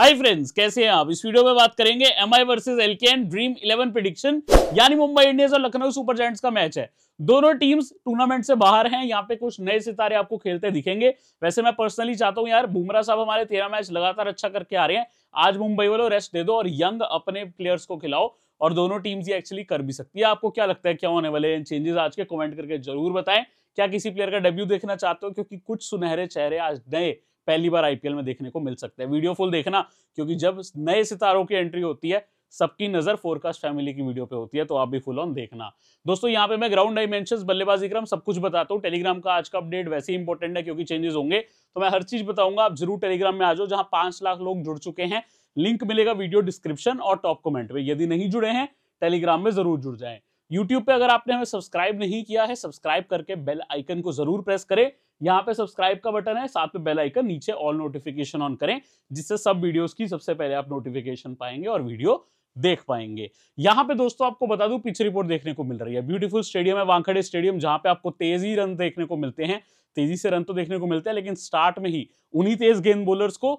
hi friends कैसे हैं आप इस वीडियो में बात करेंगे M I versus L K N Dream Eleven prediction यानी मुंबई इंडियंस और लखनऊ सुपर जायंट्स का मैच है दोनों टीम्स टूर्नामेंट से बाहर हैं यहाँ पे कुछ नए सितारे आपको खेलते दिखेंगे वैसे मैं पर्सनली चाहता हूँ यार बुमरा साहब हमारे तेरह मैच लगातार अच्छा करके आ रहे हैं आज मुंबई वालों रेस्ट दे दो और यंग अपने प्लेयर्स को खिलाओ और दोनों टीम्स ये एक्चुअली कर भी सकती है आपको क्या लगता है क्या होने वाले हैं चेंजेस आज के कमेंट करके जरूर बताएं क्या किसी प्लेयर का डेब्यू देखना चाहते हो क्योंकि कुछ सुनहरे चेहरे आज नए पहली बार आईपीएल में देखने को मिल सकते हैं वीडियो फुल देखना क्योंकि जब नए सितारों की एंट्री होती है सबकी नजर फोरकास्ट फैमिली की वीडियो पे होती है तो आप भी फुल ऑन देखना दोस्तों यहाँ पे मैं ग्राउंड डायमेंशन बल्लेबाजी क्रम सब कुछ बताता हूँ टेलीग्राम का आज का अपडेट वैसे ही इंपॉर्टेंट है क्योंकि चेंजेस होंगे तो मैं हर चीज बताऊंगा आप जरूर टेलीग्राम में आ जाओ जहां पांच लाख लोग जुड़ चुके हैं लिंक मिलेगा वीडियो डिस्क्रिप्शन और टॉप कमेंट में यदि नहीं जुड़े हैं टेलीग्राम में जरूर जुड़ जाए यूट्यूब पे अगर आपने हमें सब्सक्राइब नहीं किया है सब्सक्राइब करके बेल आइकन को जरूर प्रेस करें यहाँ पे सब्सक्राइब का बटन है साथ में बेल आइकन नीचे ऑल नोटिफिकेशन ऑन करें जिससे सब वीडियोस की सबसे पहले आप नोटिफिकेशन पाएंगे और वीडियो देख पाएंगे यहाँ पे दोस्तों आपको बता दूं पिच रिपोर्ट देखने को मिल रही है ब्यूटीफुल स्टेडियम है वांखड़े स्टेडियम जहां पे आपको तेजी रन देखने को मिलते हैं तेजी से रन तो देखने को मिलते हैं लेकिन स्टार्ट में ही उन्हीं तेज गेंद बोलर्स को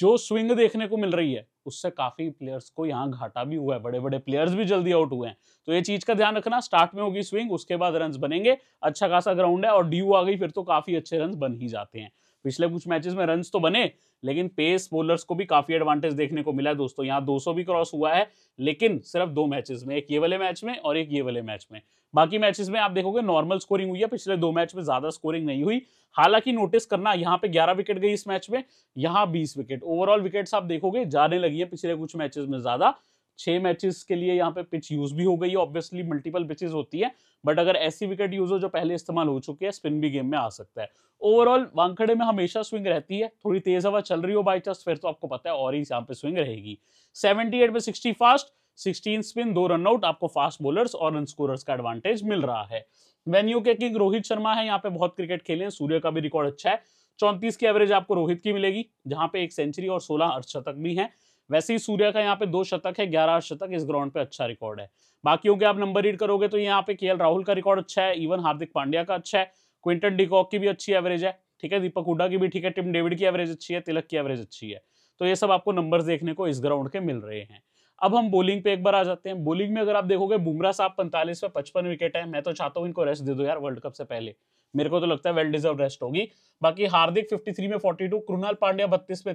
जो स्विंग देखने को मिल रही है उससे काफी प्लेयर्स को यहाँ घाटा भी हुआ है बड़े बड़े प्लेयर्स भी जल्दी आउट हुए हैं तो ये चीज का ध्यान रखना स्टार्ट में होगी स्विंग उसके बाद रन बनेंगे अच्छा खासा ग्राउंड है और ड्यू आ गई फिर तो काफी अच्छे रन बन ही जाते हैं पिछले कुछ मैचेस में रन तो बने लेकिन पेस बोलर्स को भी काफी एडवांटेज देखने को मिला दोस्तों यहाँ दो भी क्रॉस हुआ है लेकिन सिर्फ दो मैचेस में एक ये वाले मैच में और एक ये वाले मैच में बाकी मैचेस में आप देखोगे नॉर्मल स्कोरिंग हुई है पिछले दो मैच में ज्यादा स्कोरिंग नहीं हुई हालांकि नोटिस करना यहाँ पे 11 विकेट गई इस मैच में यहाँ 20 विकेट ओवरऑल विकेट्स आप देखोगे जाने लगी है पिछले कुछ मैचेस में ज्यादा छः मैचेस के लिए यहाँ पे पिच यूज़ भी हो गई है ऑब्वियसली मल्टीपल पिचेस होती है बट अगर ऐसी विकेट यूज़ हो जो पहले इस्तेमाल हो चुकी है स्पिन भी गेम में आ सकता है ओवरऑल वांखड़े में हमेशा स्विंग रहती है थोड़ी तेज़ हवा चल रही हो बाई चांस फिर तो आपको पता है और ही यहाँ पे स्विंग रहेगी सेवेंटी में सिक्सटी फास्ट सिक्सटीन स्पिन दो रन आउट आपको फास्ट बॉलर्स और रन स्कोरर्स का एडवांटेज मिल रहा है वेन्यू के किंग रोहित शर्मा है यहाँ पे बहुत क्रिकेट खेले हैं सूर्य का भी रिकॉर्ड अच्छा है चौंतीस की एवरेज आपको रोहित की मिलेगी जहां पे एक सेंचुरी और सोलह अर्धशतक भी हैं वैसे ही सूर्या का यहाँ पे दो शतक है ग्यारह शतक इस ग्राउंड पे अच्छा रिकॉर्ड है बाकी के आप नंबर रीड करोगे तो यहाँ पे के राहुल का रिकॉर्ड अच्छा है इवन हार्दिक पांड्या का अच्छा है क्विंटन डिकॉक की भी अच्छी एवरेज है ठीक है दीपक हुडा की भी ठीक है टिम डेविड की एवरेज अच्छी है तिलक की एवरेज अच्छी है तो ये सब आपको नंबर देखने को इस ग्राउंड के मिल रहे हैं अब हम बोलिंग पे एक बार आ जाते हैं बोलिंग में अगर आप देखोगे बुमराह साहब पैंतालीस पे पचपन विकेट है मैं तो चाहता हूँ इनको रेस्ट दे दो यार वर्ल्ड कप से पहले मेरे को तो लगता है वेल डिजर्व रेस्ट होगी बाकी हार्दिक 53 में 42 कृणाल पांड्या 32 पे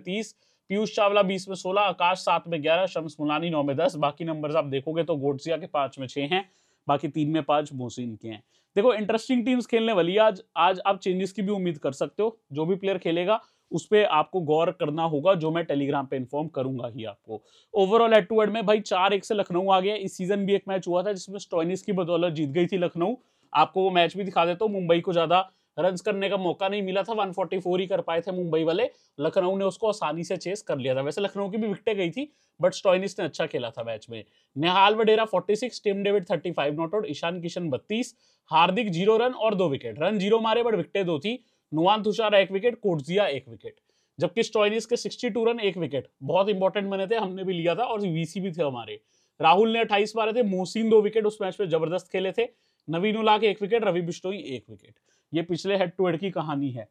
पीयूष चावला बीस में सोलह आकाश सात में ग्यारह शम्स मुलानी नौ में दस बाकी नंबर आप देखोगे तो गोडसिया के पांच में छह हैं बाकी तीन में पांच मोहसिन के हैं देखो इंटरेस्टिंग टीम्स खेलने वाली आज आज आप चेंजेस की भी उम्मीद कर सकते हो जो भी प्लेयर खेलेगा उस पर आपको गौर करना होगा जो मैं टेलीग्राम पे इन्फॉर्म करूंगा ही आपको ओवरऑल एड टू एड में भाई चार एक से लखनऊ आ गया इस सीजन भी एक मैच हुआ था जिसमें स्टोइनिस की बदौलत जीत गई थी लखनऊ आपको वो मैच भी दिखा देता हूँ मुंबई को ज्यादा रन करने का मौका नहीं मिला था 144 ही कर पाए थे मुंबई वाले लखनऊ ने उसको आसानी से चेस कर लिया था वैसे लखनऊ की भी विकटें गई थी बट स्टॉइनिस ने अच्छा खेला था मैच में Nehal Wadhera 46 six Tim David thirty five not out Ishan Kishan बत्तीस हार्दिक जीरो रन और दो विकेट रन जीरो मारे बट विकटें दो थी नुआन तुषार एक विकेट कोटजिया एक विकेट जबकि स्टॉइनिस के सिक्सटी रन एक विकेट बहुत इंपॉर्टेंट बने थे हमने भी लिया था और वीसी भी थे हमारे राहुल ने अट्ठाईस मारे थे मोहसिन दो विकेट उस मैच में जबरदस्त खेले थे नवीन उला के एक विकेट रवि बिश्नोई एक विकेट ये पिछले हेड टू हेड की कहानी है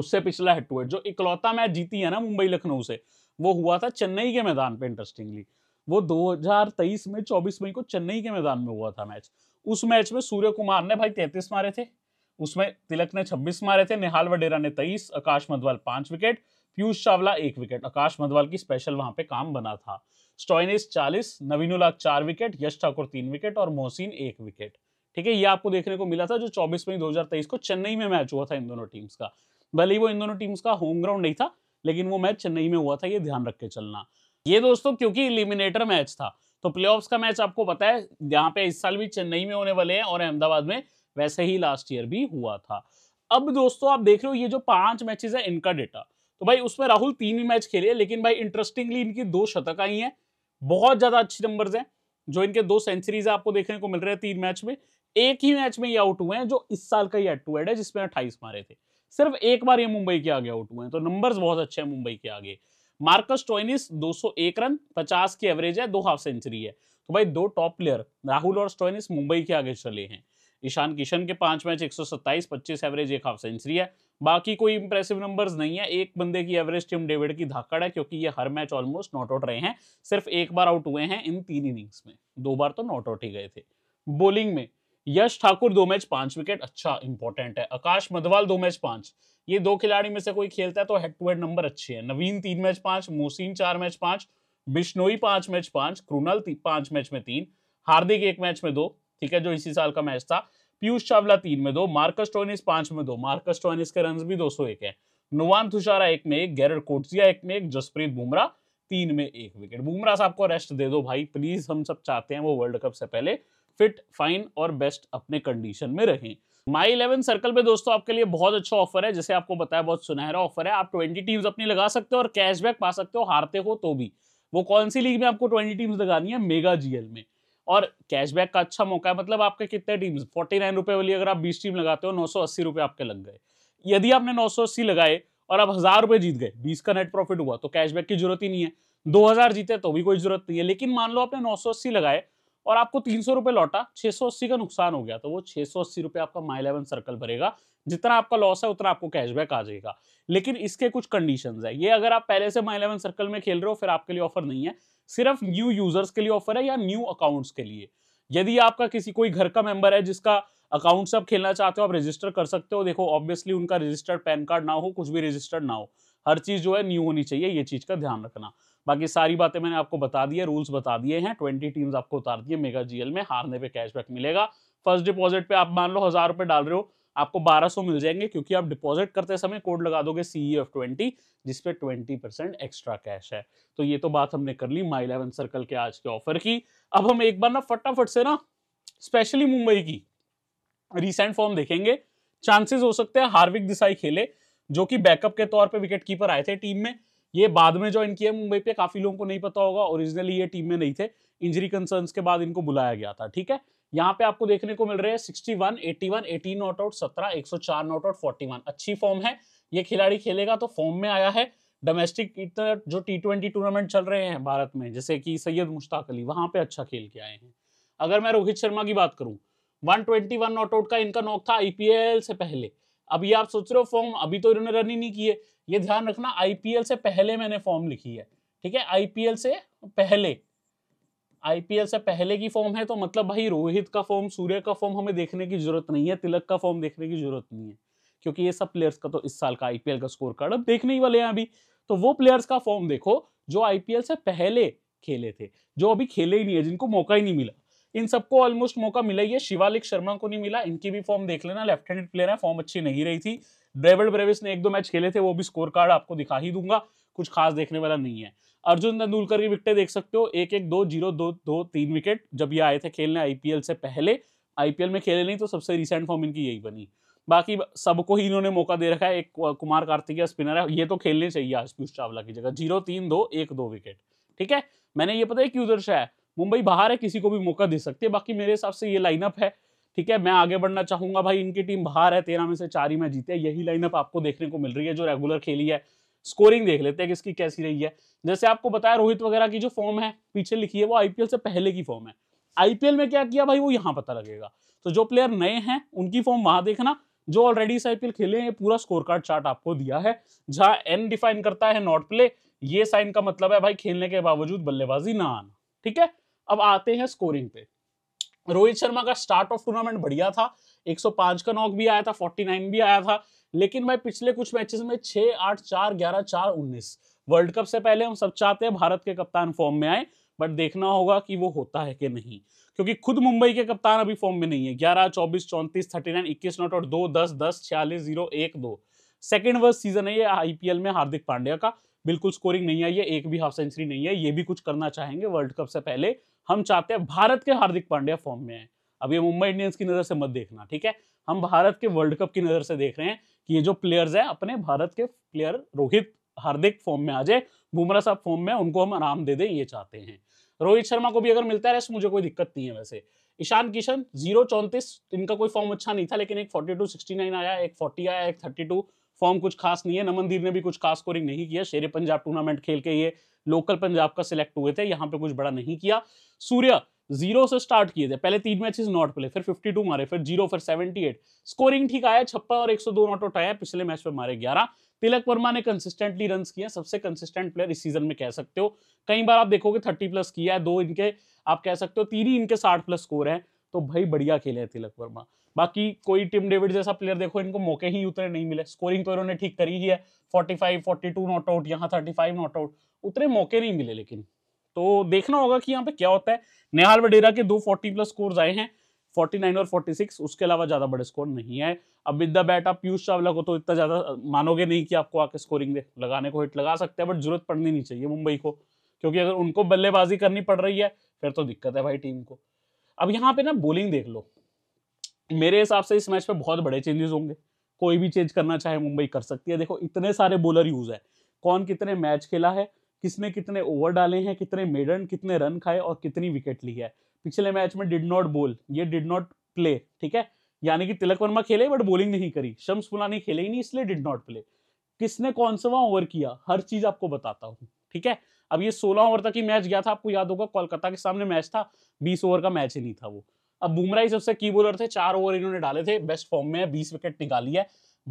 उससे पिछला हेड टू हेड जो इकलौता मैच जीती है ना मुंबई लखनऊ से वो हुआ था चेन्नई के मैदान पे इंटरेस्टिंगली वो 2023 में 24 मई को चेन्नई के मैदान में हुआ था मैच उस मैच में सूर्य कुमार ने भाई 33 मारे थे उसमें तिलक ने 26 मारे थे निहाल वडेरा ने 23 आकाश मधवाल पांच विकेट पीयूष चावला एक विकेट आकाश मधवाल की स्पेशल वहां पे काम बना था स्टॉइनिस चालीस नवीनुलाक चार विकेट यश ठाकुर तीन विकेट और मोहसिन एक विकेट ठीक है ये आपको देखने को मिला था जो 24 मई 2023 को चेन्नई में मैच हुआ था इन दोनों टीम्स का भले ही वो इन दोनों टीम्स का होम ग्राउंड नहीं था लेकिन वो मैच चेन्नई में हुआ था ये ध्यान रख के चलना ये दोस्तों क्योंकि इलिमिनेटर मैच था तो प्लेऑफ्स का मैच आपको पता है यहाँ पे इस साल भी चेन्नई में होने वाले हैं और अहमदाबाद में वैसे ही लास्ट ईयर भी हुआ था अब दोस्तों आप देख रहे हो ये जो पांच मैचेस है इनका डेटा तो भाई उसमें राहुल तीन ही मैच खेले लेकिन भाई इंटरेस्टिंगली इनकी दो शतक आई हैं बहुत ज्यादा अच्छी नंबर्स हैं जो इनके दो सेंचुरीज आपको देखने को मिल रहे हैं तीन मैच में एक ही मैच में ये आउट हुए हैं जो इस साल का ये टू एड है जिसमें अट्ठाईस मारे थे सिर्फ एक बार ये मुंबई के आगे आउट हुए हैं तो नंबर्स बहुत अच्छे हैं मुंबई के आगे मार्कस टॉइनिस 201 रन 50 की एवरेज है दो हाफ सेंचुरी है तो भाई दो टॉप प्लेयर राहुल और स्टॉइनिस मुंबई के आगे चले हैं ईशान किशन के पांच मैच एक सौ एवरेज एक हाफ सेंचुरी है बाकी कोई इंप्रेसिव नंबर्स नहीं है एक बंदे की एवरेज टीम डेविड की धाकड़ है क्योंकि ये हर मैच ऑलमोस्ट नॉट आउट रहे हैं सिर्फ एक बार आउट हुए हैं इन तीन इनिंग्स में दो बार तो नॉट आउट ही गए थे बॉलिंग में यश ठाकुर दो मैच पांच विकेट अच्छा इंपॉर्टेंट है आकाश मधवाल दो मैच पांच ये दो खिलाड़ी में से कोई खेलता है तो हेड टू हेड नंबर अच्छे हैं नवीन तीन मैच पांच मोहसिन चार मैच पांच बिश्नोई पांच मैच पांच क्रूनल पांच मैच में तीन हार्दिक एक मैच में दो ठीक है जो इसी साल का मैच था पीयूष चावला तीन में दो मार्कस टोनिस पांच में दो मार्कस टोनिस के रन भी दो सौ एक है नुवान थुशारा एक में एक गैरड कोटसिया एक में एक जसप्रीत बुमराह तीन में एक विकेट बुमराह साहब को रेस्ट दे दो भाई प्लीज हम सब चाहते हैं वो वर्ल्ड कप से पहले फिट फाइन और बेस्ट अपने कंडीशन में रहें माई इलेवन सर्कल पे दोस्तों आपके लिए बहुत अच्छा ऑफर है जैसे आपको बताया बहुत सुनहरा ऑफर है आप ट्वेंटी टीम्स अपनी लगा सकते हो और कैशबैक पा सकते हो हारते हो तो भी वो कौन सी लीग में आपको ट्वेंटी टीम्स लगानी है मेगा जीएल में और कैशबैक का अच्छा मौका है मतलब आपके कितने टीम्स फोर्टी नाइन रुपए वाली अगर आप बीस टीम लगाते हो नौ सौ अस्सी रुपए आपके लग गए यदि आपने नौ सौ अस्सी लगाए और आप हज़ार रुपए जीत गए बीस का नेट प्रॉफिट हुआ तो कैशबैक की जरूरत ही नहीं है दो हज़ार जीते तो भी कोई जरूरत नहीं है लेकिन मान लो आपने नौ सौ अस्सी लगाए और आपको तीन सौ रुपये लौटा छह सौ अस्सी का नुकसान हो गया तो वो छह सौ अस्सी रुपए आपका माई इलेवन सर्कल भरेगा जितना आपका लॉस है उतना आपको कैशबैक आ जाएगा लेकिन इसके कुछ कंडीशन है ये अगर आप पहले से माई इलेवन सर्कल में खेल रहे हो फिर आपके लिए ऑफर नहीं है सिर्फ न्यू यूजर्स के लिए ऑफर है या न्यू अकाउंट्स के लिए यदि आपका किसी कोई घर का मेंबर है जिसका अकाउंट से आप खेलना चाहते हो आप रजिस्टर कर सकते हो देखो ऑब्वियसली उनका रजिस्टर्ड पैन कार्ड ना हो कुछ भी रजिस्टर्ड ना हो हर चीज़ जो है न्यू होनी चाहिए ये चीज़ का ध्यान रखना बाकी सारी बातें मैंने आपको बता दी है रूल्स बता दिए हैं ट्वेंटी टीम्स आपको उतार दिए मेगा जीएल में हारने पे कैशबैक मिलेगा फर्स्ट डिपॉजिट पे आप मान लो हजार रुपए डाल रहे हो आपको 1200 मिल जाएंगे क्योंकि आप डिपॉजिट करते समय कोड लगा दोगे सीई एफ ट्वेंटी जिसपे ट्वेंटी परसेंट एक्स्ट्रा कैश है तो ये तो बात हमने कर ली माई इलेवन सर्कल के आज के ऑफर की अब हम एक बार ना फटाफट से ना स्पेशली मुंबई की रिसेंट फॉर्म देखेंगे चांसेस हो सकते हैं हार्विक दिसाई खेले जो कि बैकअप के तौर पे विकेट कीपर आए थे टीम में ये बाद में ज्वाइन किया मुंबई पे काफी लोगों को नहीं पता होगा ओरिजिनली ये टीम में नहीं थे इंजरी कंसर्न के बाद इनको बुलाया गया था ठीक है यहाँ पे आपको देखने को मिल रहे हैं sixty one eighty one eighty not out सत्रह एक सौ चार नॉट आउट फोर्टी वन अच्छी फॉर्म है ये खिलाड़ी खेलेगा तो फॉर्म में आया है डोमेस्टिक जो टी ट्वेंटी टूर्नामेंट चल रहे हैं भारत में जैसे कि सैयद मुश्ताक अली वहां पे अच्छा खेल के आए हैं अगर मैं रोहित शर्मा की बात करूं 121 नॉट आउट का इनका नॉक था आईपीएल से पहले अभी आप सोच रहे हो फॉर्म अभी तो इन्होंने रन ही नहीं किए ये ध्यान रखना आईपीएल से पहले मैंने फॉर्म लिखी है ठीक है आईपीएल से पहले आईपीएल से पहले की फॉर्म है तो मतलब भाई रोहित का फॉर्म सूर्य का फॉर्म हमें देखने की जरूरत नहीं है तिलक का फॉर्म देखने की जरूरत नहीं है क्योंकि ये सब प्लेयर्स का तो इस साल का आईपीएल का स्कोर कार्ड अब देखने ही वाले हैं अभी तो वो प्लेयर्स का फॉर्म देखो जो आईपीएल से पहले खेले थे जो अभी खेले ही नहीं है जिनको मौका ही नहीं मिला इन सबको ऑलमोस्ट मौका मिला ही है शिवालिक शर्मा को नहीं मिला इनकी भी फॉर्म देख लेना लेफ्ट हैंडेड प्लेयर है फॉर्म अच्छी नहीं रही थी ड्रेविड ब्रेविस ने एक दो मैच खेले थे वो भी स्कोर कार्ड आपको दिखा ही दूंगा कुछ खास देखने वाला नहीं है अर्जुन तेंदुलकर की विकेटें देख सकते हो एक एक दो जीरो दो दो तीन विकेट जब ये आए थे खेलने आईपीएल से पहले आईपीएल में खेले नहीं तो सबसे रिसेंट फॉर्म इनकी यही बनी बाकी सबको ही इन्होंने मौका दे रखा है एक कुमार कार्तिक स्पिनर है ये तो खेलने चाहिए आज पीयूष चावला की जगह जीरो तीन दो एक दो विकेट ठीक है मैंने ये पता है क्यों दर्शाया मुंबई बाहर है किसी को भी मौका दे सकती है बाकी मेरे हिसाब से ये लाइनअप है ठीक है मैं आगे बढ़ना चाहूंगा भाई इनकी टीम बाहर है तेरह में से चार ही मैच जीते हैं यही लाइनअप आपको देखने को मिल रही है जो रेगुलर खेली है स्कोरिंग देख लेते हैं किसकी कैसी रही है जैसे आपको बताया रोहित वगैरह की जो फॉर्म है पीछे लिखी है वो आईपीएल से पहले की फॉर्म है आईपीएल में क्या किया भाई वो यहाँ पता लगेगा तो जो प्लेयर नए हैं उनकी फॉर्म वहां देखना जो ऑलरेडी आईपीएल खेले हैं पूरा स्कोर कार्ड चार्ट आपको दिया है जहां एन डिफाइन करता है नॉट प्ले ये साइन का मतलब है भाई खेलने के बावजूद बल्लेबाजी ना आना ठीक है अब आते हैं स्कोरिंग पे रोहित शर्मा का स्टार्ट ऑफ टूर्नामेंट बढ़िया था 105 का नॉक भी आया था 49 भी आया था लेकिन भाई पिछले कुछ मैचेस में 6 8 4 11 4 19 वर्ल्ड कप से पहले हम सब चाहते हैं भारत के कप्तान फॉर्म में आए बट देखना होगा कि वो होता है कि नहीं क्योंकि खुद मुंबई के कप्तान अभी फॉर्म में नहीं है ग्यारह चौबीस चौंतीस थर्टी नाइन इक्कीस नॉट आउट दो दस दस छियालीस जीरो एक दो सेकेंड वर्स्ट सीजन है ये आईपीएल में हार्दिक पांड्या का बिल्कुल स्कोरिंग नहीं आई है एक भी हाफ सेंचुरी नहीं है ये भी कुछ करना चाहेंगे वर्ल्ड कप से पहले हम चाहते हैं भारत के हार्दिक पांड्या फॉर्म में है अब ये मुंबई इंडियंस की नज़र से मत देखना ठीक है हम भारत के वर्ल्ड कप की नज़र से देख रहे हैं कि ये जो प्लेयर्स हैं अपने भारत के प्लेयर रोहित हार्दिक फॉर्म में आ जाए बुमराह साहब फॉर्म में उनको हम आराम दे दें ये चाहते हैं रोहित शर्मा को भी अगर मिलता है मुझे कोई दिक्कत नहीं है वैसे ईशान किशन जीरो चौंतीस इनका कोई फॉर्म अच्छा नहीं था लेकिन एक फोर्टी टू सिक्सटी नाइन आया एक फोर्टी आया एक थर्टी टू फॉर्म कुछ खास नहीं है नमनदीप ने भी कुछ खास स्कोरिंग नहीं किया शेर पंजाब टूर्नामेंट खेल के ये लोकल पंजाब का सिलेक्ट हुए थे यहाँ पे कुछ बड़ा नहीं किया सूर्य जीरो से स्टार्ट किए थे पहले तीन मैचेस नॉट प्ले फिर 52 मारे फिर जीरो फिर 78 स्कोरिंग ठीक आया छप्पा और 102 नॉट आउट आया पिछले मैच में मारे 11 तिलक वर्मा ने कंसिस्टेंटली रन किया सबसे कंसिस्टेंट प्लेयर इस सीजन में कह सकते हो कई बार आप देखोगे थर्टी प्लस किया है दो इनके आप कह सकते हो तीन ही इनके साठ प्लस स्कोर है तो भाई बढ़िया खेले हैं तिलक वर्मा बाकी कोई टिम डेविड जैसा प्लेयर देखो इनको मौके ही उतने नहीं मिले स्कोरिंग तो इन्होंने ठीक करी ही है 45, 42 नॉट आउट यहाँ 35 नॉट आउट उतने मौके नहीं मिले लेकिन तो देखना होगा कि यहाँ पे क्या होता है नेहाल वडेरा के दो फोर्टी प्लस स्कोर आए हैं 49 और 46 उसके अलावा ज़्यादा बड़े स्कोर नहीं आए अब विद द बैट आप पीयूष चावला को तो इतना ज़्यादा मानोगे नहीं कि आपको आके स्कोरिंग दे लगाने को हिट लगा सकते हैं बट जरूरत पड़नी नहीं चाहिए मुंबई को क्योंकि अगर उनको बल्लेबाजी करनी पड़ रही है फिर तो दिक्कत है भाई टीम को अब यहाँ पे ना बोलिंग देख लो मेरे हिसाब से इस मैच में बहुत बड़े चेंजेस होंगे कोई भी चेंज करना चाहे मुंबई कर सकती है देखो इतने सारे बॉलर यूज़ है कौन कितने मैच खेला है किसने कितने ओवर डाले हैं कितने मेडन कितने रन खाए और कितनी विकेट ली है पिछले मैच में डिड नॉट बोल ये डिड नॉट प्ले ठीक है यानी कि तिलक वर्मा खेले बट बॉलिंग नहीं करी शम्स पुलानी खेले ही नहीं इसलिए डिड नॉट प्ले किसने कौन सा ओवर किया हर चीज आपको बताता हूँ ठीक है अब ये सोलह ओवर तक ही मैच गया था आपको याद होगा कोलकाता के सामने मैच था बीस ओवर का मैच ही नहीं था वो अब बुमरा ही सबसे की बोलर थे चार ओवर इन्होंने डाले थे बेस्ट फॉर्म में बीस विकेट निकाली है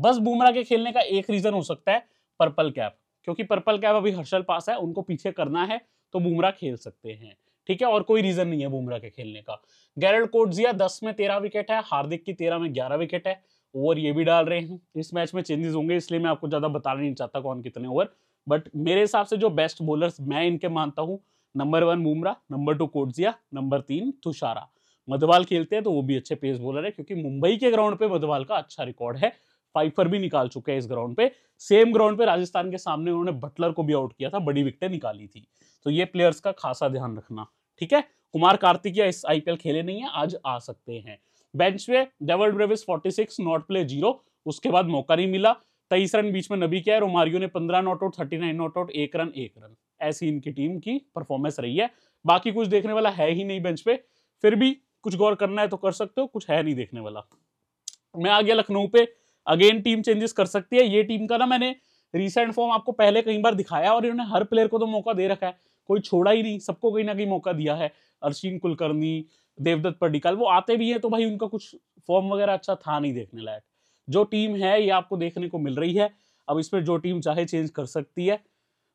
बस बुमरा के खेलने का एक रीजन हो सकता है पर्पल कैप क्योंकि पर्पल कैप अभी हर्षल पास है उनको पीछे करना है तो बुमराह खेल सकते हैं ठीक है और कोई रीजन नहीं है बुमराह के खेलने का गैरल कोटजिया दस में तेरह विकेट है हार्दिक की तेरह में ग्यारह विकेट है ओवर ये भी डाल रहे हैं इस मैच में चेंजेस होंगे इसलिए मैं आपको ज्यादा बताना नहीं चाहता कौन कितने ओवर बट मेरे हिसाब से जो बेस्ट बॉलर्स मैं इनके मानता हूँ number one Bumrah number two Coetzee number तीन तुषारा मधवाल खेलते हैं तो वो भी अच्छे पेस बॉलर है क्योंकि मुंबई के ग्राउंड पे मधवाल का अच्छा रिकॉर्ड है पाइपर भी निकाल चुके हैं इस ग्राउंड पे सेम ग्राउंड पे राजस्थान के सामने उन्होंने बटलर को भी आउट किया था बड़ी विकटें निकाली थी तो ये प्लेयर्स का खासा ध्यान रखना ठीक है कुमार कार्तिकिया इस आईपीएल खेले नहीं है आज आ सकते हैं बेंच पे Dewald Brevis 46 not play zero उसके बाद मौका नहीं मिला तेईस रन बीच में नबी क्या रोमारियो ने पंद्रह not out thirty nine not out एक रन एक रन ऐसी इनकी टीम की परफॉर्मेंस रही है बाकी कुछ देखने वाला है ही नहीं बेंच पे फिर भी कुछ गौर करना है तो कर सकते हो कुछ है नहीं देखने वाला मैं आ गया लखनऊ पे अगेन टीम चेंजेस कर सकती है ये टीम का ना मैंने रिसेंट फॉर्म आपको पहले कई बार दिखाया और इन्होंने हर प्लेयर को तो मौका दे रखा है कोई छोड़ा ही नहीं सबको कहीं ना कहीं मौका दिया है अर्शीन कुलकर्णी देवदत्त पर्डिकल वो आते भी हैं तो भाई उनका कुछ फॉर्म वगैरह अच्छा था नहीं देखने लायक जो टीम है ये आपको देखने को मिल रही है अब इसमें जो टीम चाहे चेंज कर सकती है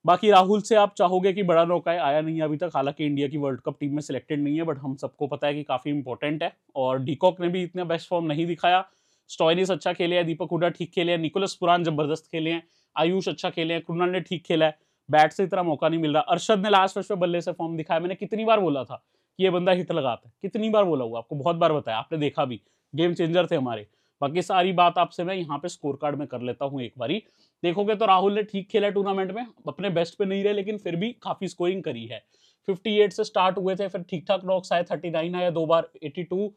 बाकी राहुल से आप चाहोगे कि बड़ा नौका आया नहीं है अभी तक हालांकि इंडिया की वर्ल्ड कप टीम में सिलेक्टेड नहीं है बट हम सबको पता है कि काफ़ी इंपॉर्टेंट है और डीकॉक ने भी इतना बेस्ट फॉर्म नहीं दिखाया स्टॉयनिस अच्छा खेले हैं दीपक हुडा ठीक खेले हैं निकोलस पुरान जबरदस्त खेले हैं आयुष अच्छा खेले हैं कृणाल ने ठीक खेला है बैट से इतना मौका नहीं मिल रहा अरशद ने लास्ट वर्ष में बल्ले से फॉर्म दिखाया मैंने कितनी बार बोला था कि ये बंदा हिट लगाता है कितनी बार बोला हुआ आपको बहुत बार बताया आपने देखा भी गेम चेंजर थे हमारे बाकी सारी बात आपसे मैं यहाँ पे स्कोर कार्ड में कर लेता हूँ एक बारी देखोगे तो राहुल ने ठीक खेला टूर्नामेंट में अपने बेस्ट पे नहीं रहे लेकिन फिर भी काफी स्कोरिंग करी है 58 से स्टार्ट हुए थे फिर ठीक ठाक नॉक्स आए 39 आया दो बार 82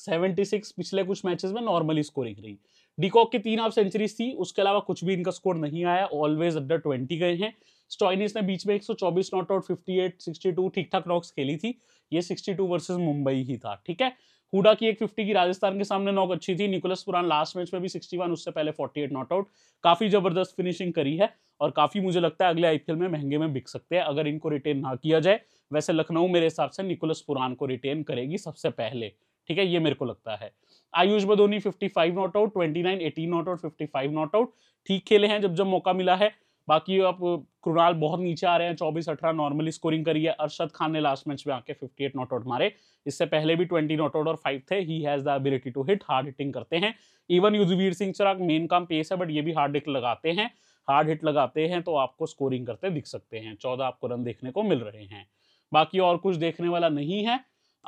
76 पिछले कुछ मैचेस में नॉर्मली स्कोरिंग रही डीकॉक की तीन हाफ सेंचुरीज थी उसके अलावा कुछ भी इनका स्कोर नहीं आया ऑलवेज अंडर 20 गए हैं स्टॉइनिस ने बीच में 124 नॉट आउट 58 62 ठीक ठाक नॉक्स खेली थी ये 62 वर्सेस मुंबई ही था ठीक है हुडा की एक फिफ्टी की राजस्थान के सामने नॉक अच्छी थी निकोलस पुरान लास्ट मैच में भी सिक्सटी उससे पहले फोर्टी नॉट आउट काफी जबरदस्त फिनिशिंग करी है और काफी मुझे लगता है अगले आईपीएल में महंगे में बिक सकते हैं अगर इनको रिटेन ना किया जाए वैसे लखनऊ मेरे हिसाब से निकोलस पुरान को रिटेन करेगी सबसे पहले ठीक है ये मेरे को लगता है Ayush Badoni 55 not out 29 18 not out 55 not out ठीक खेले हैं जब जब मौका मिला है बाकी आप कृणाल बहुत नीचे आ रहे हैं चौबीस अठारह नॉर्मली स्कोरिंग करी है अरशद खान ने लास्ट मैच में आके 58 नॉट आउट मारे इससे पहले भी 20 नॉट आउट और 5 थे ही has the ability to hit hard hitting करते हैं इवन युद्धवीर सिंह चराग मेन काम पेस है बट ये भी हार्ड हिट लगाते हैं हार्ड हिट लगाते हैं तो आपको स्कोरिंग करते दिख सकते हैं चौदह आपको रन देखने को मिल रहे हैं बाकी और कुछ देखने वाला नहीं है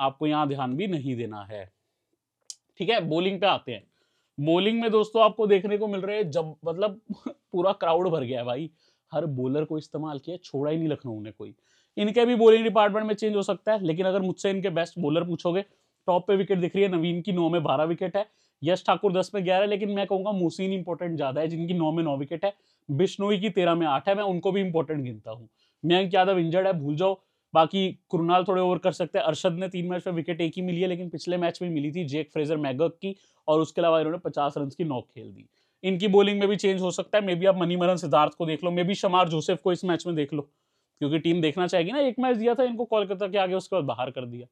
आपको यहाँ ध्यान भी नहीं देना है ठीक है बोलिंग पे आते हैं बोलिंग में दोस्तों आपको देखने को मिल रहे हैं जब मतलब पूरा क्राउड भर गया है भाई हर बॉलर को इस्तेमाल किया छोड़ा ही नहीं लखनऊ ने कोई इनके भी बोलिंग डिपार्टमेंट में चेंज हो सकता है लेकिन अगर मुझसे इनके बेस्ट बॉलर पूछोगे टॉप पे विकेट दिख रही है नवीन की नौ में बारह विकेट है यश ठाकुर दस में ग्यारह लेकिन मैं कहूँगा मोहसिन इंपॉर्टेंट ज्यादा है जिनकी नौ में नौ विकेट है बिश्नोई की तेरह में आठ है मैं उनको भी इंपॉर्टेंट गिनता हूँ मयंक यादव इंजर्ड है भूल जाओ बाकी कुरुनाल थोड़े ओवर कर सकते हैं अरशद ने तीन मैच में विकेट एक ही मिली है लेकिन पिछले मैच में मिली थी जेक फ्रेजर मैगक की और उसके अलावा इन्होंने पचास रन की नॉक खेल दी इनकी बॉलिंग में भी चेंज हो सकता है मे बी आप मनीमरन सिद्धार्थ को देख लो मे बी शमार जोसेफ को इस मैच में देख लो क्योंकि टीम देखना चाहेगी ना एक मैच दिया था इनको कोलकाता के आगे उसके बाद बाहर कर दिया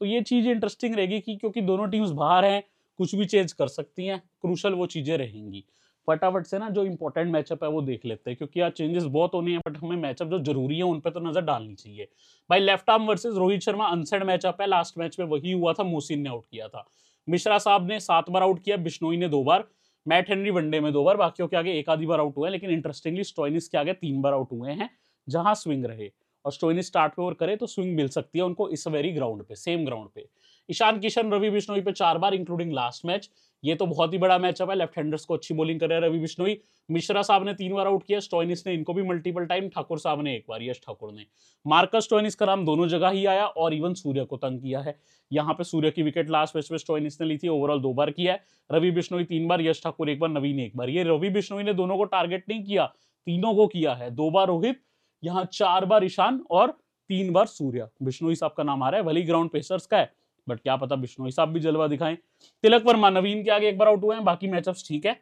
तो ये चीज़ इंटरेस्टिंग रहेगी कि क्योंकि दोनों टीम्स बाहर हैं कुछ भी चेंज कर सकती हैं क्रूशल वो चीज़ें रहेंगी फटाफट से ना जो इंपॉर्टेंट मैचअप है वो देख लेते हैं क्योंकि यार चेंजेस बहुत होने हैं बट हमें मैचअप जो जरूरी है उन पर तो नजर डालनी चाहिए भाई left arm versus Rohit Sharma unsaid matchup है लास्ट मैच में वही हुआ था मोसिन ने आउट किया था मिश्रा साहब ने सात बार आउट किया बिश्नोई ने दो बार मैट हेनरी वनडे में दो बार बाकियों के आगे एक आधी बार आउट हुए हैं लेकिन इंटरेस्टिंगली स्टोइनिस के आगे तीन बार आउट हुए हैं जहां स्विंग रहे और स्टोइनिस स्टार्ट पे ओवर करे तो स्विंग मिल सकती है उनको इस वेरी ग्राउंड पे सेम ग्राउंड पे ईशान किशन रवि बिश्नोई पे चार बार इंक्लूडिंग लास्ट मैच ये तो बहुत ही बड़ा मैचअप है लेफ्ट हैंडर्स को अच्छी बॉलिंग हैं रवि बिश्नोई मिश्रा साहब ने तीन बार आउट किया स्टोइनिस ने इनको भी मल्टीपल टाइम ठाकुर साहब ने एक बार यश ठाकुर ने मार्कस स्टोइनिस का नाम दोनों जगह ही आया और इवन सूर्य को तंग किया है यहाँ पे सूर्य की विकेट लास्ट मैच में स्टोइनिस ने ली थी ओवरऑल दो बार किया है रवि बिश्नोई तीन बार यश ठाकुर एक बार नवीन एक बार ये रवि बिश्नोई ने दोनों को टारगेट नहीं किया तीनों को किया है दो बार रोहित यहाँ चार बार ईशान और तीन बार सूर्य बिश्नोई साहब का नाम आ रहा है वली ग्राउंड पेसर्स का है बट क्या पता बिश्नोई साहब भी जलवा दिखाएं तिलक वर्मा नवीन के आगे एक बार आउट हुए हैं बाकी मैचअप ठीक है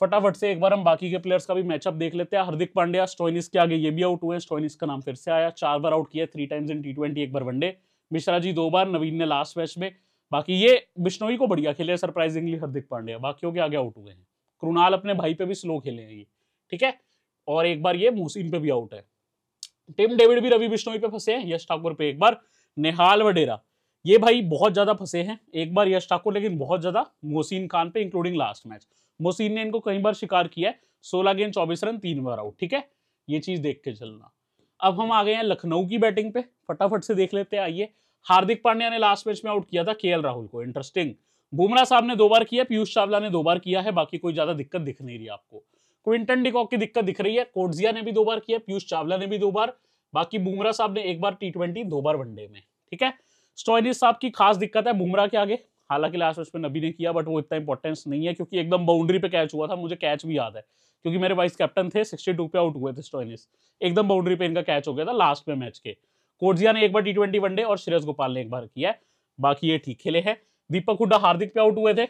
फटाफट से एक बार हम बाकी के प्लेयर्स का भी मैचअप देख लेते हैं हार्दिक पांड्या स्टोइनिस के आगे ये भी आउट हुए हैं स्टोइनिस का नाम फिर से आया चार बार आउट किया थ्री टाइम्स इन टी एक बार वनडे मिश्रा जी दो बार नवीन ने लास्ट मैच में बाकी ये बिश्नोई को बढ़िया खेले सरप्राइजिंगली हार्दिक पांड्या बाकियों के आगे आउट हुए हैं कृणाल अपने भाई पे भी स्लो खेले हैं ये ठीक है और एक बार ये मोहसिन पे भी आउट है टिम डेविड भी रवि बिश्नोई पे फंसे हैं यश ठाकुर पे एक बार नेहाल वडेरा ये भाई बहुत ज़्यादा फंसे हैं एक बार यश ठाकुर लेकिन बहुत ज़्यादा मोहसिन खान पे इंक्लूडिंग लास्ट मैच मोहसिन ने इनको कई बार शिकार किया है सोलह गेंद चौबीस रन तीन बार आउट ठीक है ये चीज़ देख के चलना अब हम आ गए हैं लखनऊ की बैटिंग पे फटाफट से देख लेते हैं आइए हार्दिक पांड्या ने लास्ट मैच में आउट किया था के राहुल को इंटरेस्टिंग बुमराह साहब ने दो बार किया पीयूष चावला ने दो बार किया है बाकी कोई ज़्यादा दिक्कत दिख नहीं रही आपको क्विंटन डिकॉक की दिक्कत दिख रही है कोटजिया ने भी दो बार किया पीयूष चावला ने भी दो बार बाकी बुमराह साहब ने एक बार टी दो बार वनडे में ठीक है स्टोइनिस साहब की खास दिक्कत है बुमराह के आगे हालांकि लास्ट मैच में नबी ने किया बट वो इतना इंपॉर्टेंस नहीं है क्योंकि एकदम बाउंड्री पे कैच हुआ था मुझे कैच भी याद है क्योंकि मेरे वाइस कैप्टन थे सिक्सटी टू पे आउट हुए थे स्टोइनिस एकदम बाउंड्री पे इनका कैच हो गया था लास्ट में मैच के कोटजिया ने एक बार टी ट्वेंटी वनडे और श्रेयस गोपाल ने एक बार किया बाकी ये ठीक खेले हैं दीपक हुड्डा हार्दिक पे आउट हुए थे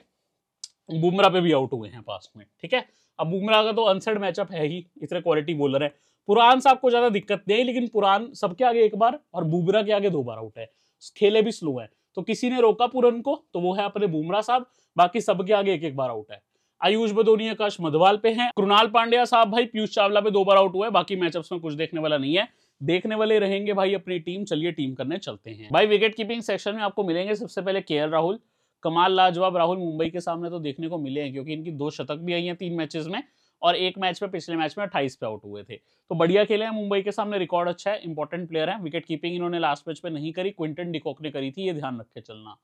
बुमराह पे भी आउट हुए हैं पास में ठीक है अब बुमराह का तो अनसेड मैचअप है ही इतने क्वालिटी बोलर है पुरान साहब को ज्यादा दिक्कत नहीं लेकिन पुरान सबके आगे एक बार और बुमराह के आगे दो बार आउट है खेले भी स्लो है तो किसी ने रोका पूरन को तो वो है अपने बुमराह साहब बाकी सबके आगे एक एक बार आउट है आयुष बदोनी आकाश मधवाल पे हैं कृणाल पांड्या साहब भाई पीयूष चावला पे दो बार आउट हुआ है बाकी मैचअप्स में कुछ देखने वाला नहीं है देखने वाले रहेंगे भाई अपनी टीम चलिए टीम करने चलते हैं भाई विकेट कीपिंग सेक्शन में आपको मिलेंगे सबसे पहले के राहुल कमाल लाजवाब राहुल मुंबई के सामने तो देखने को मिले हैं क्योंकि इनकी दो शतक भी आई हैं तीन मैचेस में और एक मैच में पिछले मैच में अट्ठाईस पे आउट हुए थे तो बढ़िया खेले हैं मुंबई के सामने रिकॉर्ड अच्छा है इंपॉर्टेंट प्लेयर है विकेट कीपिंग इन्होंने लास्ट मैच में नहीं करी क्विंटन डिकॉक ने करी थी ये ध्यान रखे चलना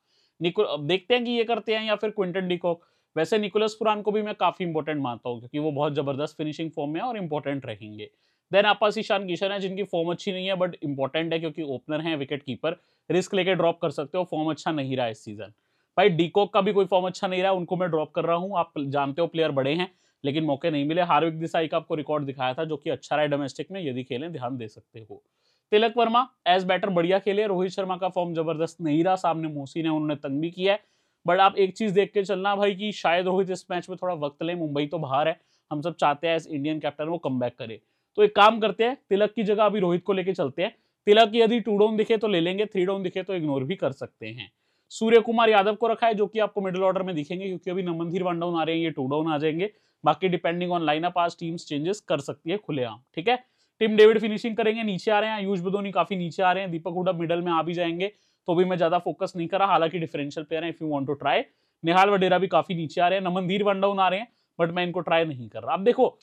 निकोल अब देखते हैं कि ये करते हैं या फिर क्विंटन डिकॉक वैसे निकोलस पुरान को भी मैं काफी इंपॉर्टेंट मानता हूँ क्योंकि वो बहुत जबरदस्त फिनिशिंग फॉर्म में है और इंपॉर्टेंट रहेंगे देन पास ईशान किशन है जिनकी फॉर्म अच्छी नहीं है बट इंपॉर्टेंट है क्योंकि ओपनर है विकेट कीपर रिस्क लेके ड्रॉप कर सकते हो फॉर्म अच्छा नहीं रहा इस सीजन भाई डीकॉक का भी कोई फॉर्म अच्छा नहीं रहा उनको मैं ड्रॉप कर रहा हूँ आप जानते हो प्लेयर बड़े हैं लेकिन मौके नहीं मिले हार्विक दिसाई का आपको रिकॉर्ड दिखाया था जो कि अच्छा रहा है डोमेस्टिक में यदि खेलें ध्यान दे सकते हो तिलक वर्मा एज बैटर बढ़िया खेले रोहित शर्मा का फॉर्म जबरदस्त नहीं रहा सामने मोसी ने उन्होंने तंग भी किया है बट आप एक चीज देख के चलना भाई कि शायद रोहित इस मैच में थोड़ा वक्त ले मुंबई तो बाहर है हम सब चाहते हैं एज इंडियन कैप्टन वो कम करे तो एक काम करते हैं तिलक की जगह अभी रोहित को लेके चलते हैं तिलक यदि टू डाउन दिखे तो ले लेंगे थ्री डाउन दिखे तो इग्नोर भी कर सकते हैं सूर्य कुमार यादव को रखा है जो कि आपको मिडिल ऑर्डर में दिखेंगे क्योंकि अभी नमनधीर वन डाउन आ रहे हैं ये टू डाउन आ जाएंगे बाकी डिपेंडिंग ऑन लाइन अप आज टीम्स चेंजेस कर सकती है खुलेआम ठीक है टीम डेविड फिनिशिंग करेंगे नीचे आ रहे हैं आयुष बदोनी काफी नीचे आ रहे हैं दीपक हुडा मिडल में आ भी जाएंगे तो भी मैं ज्यादा फोकस नहीं करा हालांकि डिफरेंशियल प्लेयर है if you want to try Nihal Wadhera भी काफी नीचे आ रहे हैं नमनधीर वन डाउन आ रहे हैं बट मैं इनको ट्राई नहीं कर रहा अब देखो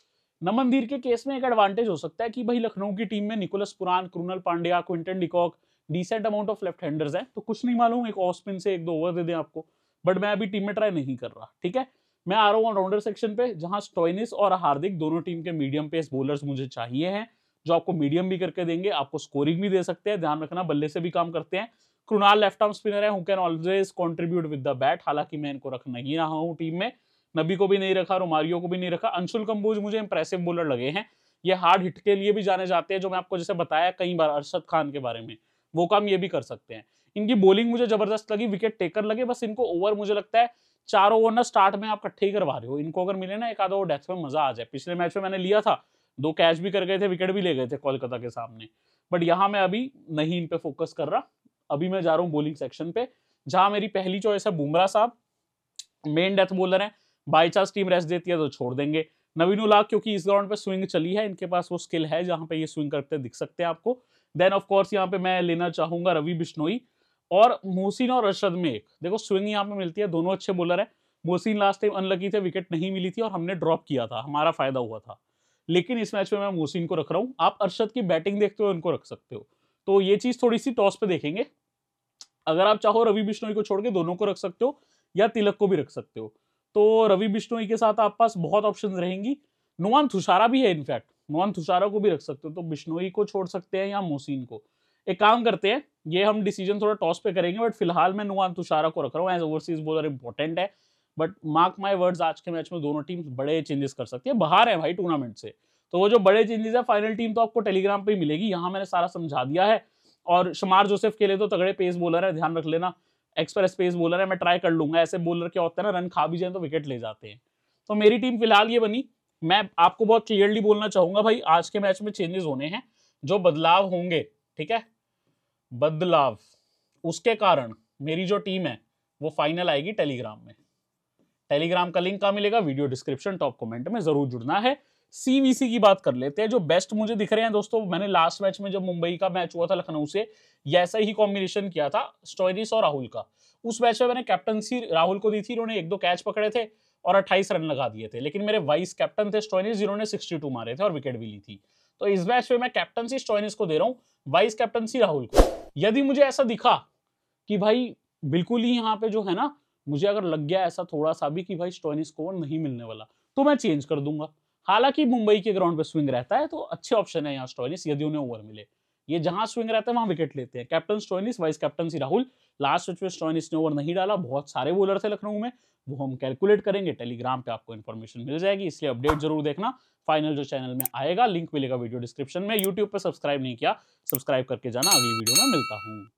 नमनधीर के केस में एक एडवांटेज हो सकता है कि भाई लखनऊ की टीम में Nicholas Pooran Krunal Pandya Quinton de Kock decent amount of left handers है तो कुछ नहीं मालूम एक ऑफ स्पिन से एक दो ओवर दे दें आपको बट मैं अभी टीम में ट्राई नहीं कर रहा ठीक है मैं आ रहा हूँ ऑलराउंडर सेक्शन पे जहाँ स्टोइनिस और हार्दिक दोनों टीम के मीडियम पेस बोलर मुझे चाहिए हैं जो आपको मीडियम भी करके देंगे आपको स्कोरिंग भी दे सकते हैं ध्यान रखना बल्ले से भी काम करते हैं कृणाल लेफ्ट आर्म स्पिनर है who can always contribute with the bat हालांकि मैं इनको रख नहीं रहा हूँ टीम में नबी को भी नहीं रखा रोमारियो को भी नहीं रखा अंशुल कंबोज मुझे इंप्रेसिव बोलर लगे हैं ये हार्ड हिट के लिए भी जाने जाते हैं जो मैं आपको जैसे बताया कई बार अरशद खान के बारे में वो काम ये भी कर सकते हैं इनकी बॉलिंग मुझे जबरदस्त लगी विकेट टेकर लगे बस इनको ओवर मुझे लगता है चार ओवर ना स्टार्ट में आप कट्ठे ही करवा रहे हो इनको अगर मिले ना एक आधा ओवर डेथ में मजा आ जाए पिछले मैच में मैंने लिया था दो कैच भी कर गए थे विकेट भी ले गए थे कोलकाता के सामने बट यहाँ मैं अभी नहीं इन पे फोकस कर रहा अभी मैं जा रहा हूँ बॉलिंग सेक्शन पे जहाँ मेरी पहली चॉइस है बुमराह साहब मेन डेथ बॉलर है बाई चांस टीम रेस्ट देती है तो छोड़ देंगे नवीन उलाग क्योंकि इस ग्राउंड पे स्विंग चली है इनके पास वो स्किल है जहाँ पे ये स्विंग करते दिख सकते हैं आपको देन ऑफ कोर्स यहाँ पे मैं लेना चाहूंगा रवि बिश्नोई और मोहसिन और अरशद में एक देखो स्विंग यहाँ पे मिलती है दोनों अच्छे बॉलर है मोहसिन लास्ट टाइम अनलकी थे विकेट नहीं मिली थी और हमने ड्रॉप किया था हमारा फायदा हुआ था लेकिन इस मैच में मैं मोहसिन को रख रहा हूँ आप अरशद की बैटिंग देखते हो उनको रख सकते हो तो ये चीज़ थोड़ी सी टॉस पे देखेंगे अगर आप चाहो रवि बिश्नोई को छोड़ के दोनों को रख सकते हो या तिलक को भी रख सकते हो तो रवि बिश्नोई के साथ आप पास बहुत ऑप्शन रहेंगी नुआन थुषारा भी है इनफैक्ट नुआन थुषारा को भी रख सकते हो तो बिश्नोई को छोड़ सकते हैं या मोहसिन को एक काम करते हैं ये हम डिसीजन थोड़ा टॉस पे करेंगे बट फिलहाल मैं नुआन तुषारा को रख रहा हूँ एज ओवरसीज बोलर इंपॉर्टेंट है बट मार्क माई वर्ड्स आज के मैच में दोनों टीम बड़े चेंजेस कर सकती है बाहर है भाई टूर्नामेंट से तो वो जो बड़े चेंजेस है फाइनल टीम तो आपको टेलीग्राम पे मिलेगी यहाँ मैंने सारा समझा दिया है और शमार जोसेफ के लिए तो तगड़े पेस बोलर है ध्यान रख लेना एक्सप्रेस पेस बोलर है मैं ट्राई कर लूंगा ऐसे बोलर क्या होता है ना रन खा भी जाए तो विकेट ले जाते हैं तो मेरी टीम फिलहाल ये बनी मैं आपको बहुत क्लियरली बोलना चाहूंगा भाई आज के मैच में चेंजेस होने हैं जो बदलाव होंगे ठीक है बदलाव उसके कारण मेरी जो टीम है वो फाइनल आएगी टेलीग्राम में टेलीग्राम का लिंक कहाँ मिलेगा वीडियो डिस्क्रिप्शन टॉप कमेंट में जरूर जुड़ना है सीवीसी की बात कर लेते हैं जो बेस्ट मुझे दिख रहे हैं दोस्तों मैंने लास्ट मैच में जब मुंबई का मैच हुआ था लखनऊ से ऐसा ही कॉम्बिनेशन किया था स्टोरिस और राहुल का उस मैच में मैंने कैप्टनसी राहुल को दी थी उन्होंने एक दो कैच पकड़े थे और 28 रन लगा दिए थे लेकिन मेरे वाइस कैप्टन थे स्टोइनिस जिन्होंने 62 मारे थे और विकेट भी ली थी तो इस मैच में मैं कैप्टनसी स्टोइनिस को दे रहा हूँ वाइस कैप्टनसी राहुल को यदि मुझे ऐसा दिखा कि भाई बिल्कुल ही यहाँ पे जो है ना मुझे अगर लग गया ऐसा थोड़ा सा भी कि भाई स्टोइनिस को नहीं मिलने वाला तो मैं चेंज कर दूंगा हालांकि मुंबई के ग्राउंड पे स्विंग रहता है तो अच्छे ऑप्शन है यहाँ स्टोइनिस यदि उन्हें ओवर मिले ये जहां स्विंग रहता है वहां विकेट लेते हैं captain Stoinis vice captain C Rahul last match में स्टोइनिस ने ओवर नहीं डाला बहुत सारे बोलर थे लखनऊ में वो हम कैलकुलेट करेंगे टेलीग्राम पे आपको इन्फॉर्मेशन मिल जाएगी इसलिए अपडेट जरूर देखना फाइनल जो चैनल में आएगा लिंक मिलेगा वीडियो डिस्क्रिप्शन में यूट्यूब पर सब्सक्राइब नहीं किया सब्सक्राइब करके जाना अगली वीडियो में मिलता हूँ